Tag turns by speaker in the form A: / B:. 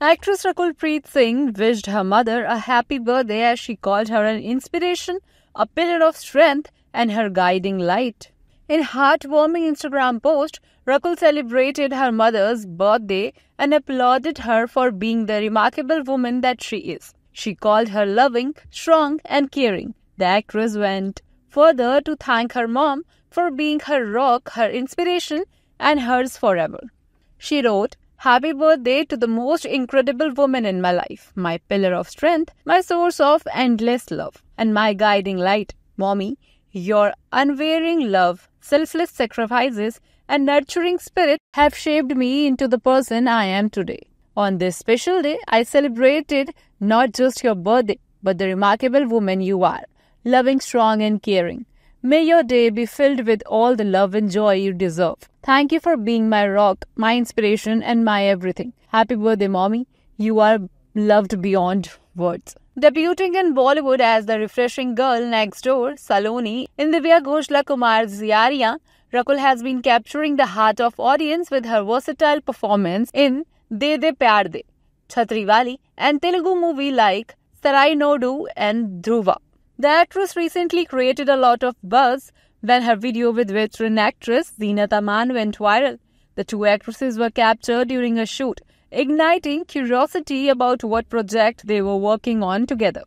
A: Actress Preet Singh wished her mother a happy birthday as she called her an inspiration, a pillar of strength, and her guiding light. In heartwarming Instagram post, Rakul celebrated her mother's birthday and applauded her for being the remarkable woman that she is. She called her loving, strong, and caring. The actress went further to thank her mom for being her rock, her inspiration, and hers forever. She wrote, Happy birthday to the most incredible woman in my life, my pillar of strength, my source of endless love, and my guiding light. Mommy, your unwavering love, selfless sacrifices, and nurturing spirit have shaped me into the person I am today. On this special day, I celebrated not just your birthday, but the remarkable woman you are, loving, strong, and caring. May your day be filled with all the love and joy you deserve. Thank you for being my rock, my inspiration, and my everything. Happy birthday, mommy. You are loved beyond words. Debuting in Bollywood as the refreshing girl next door, Saloni, in Divya Ghoshla Kumar's Yariya, Rakul has been capturing the heart of audience with her versatile performance in De De Pyar De, Chhatriwali, and Telugu movie like Sarai Nodu and Dhruva. The actress recently created a lot of buzz when her video with veteran actress Zina Aman went viral. The two actresses were captured during a shoot, igniting curiosity about what project they were working on together.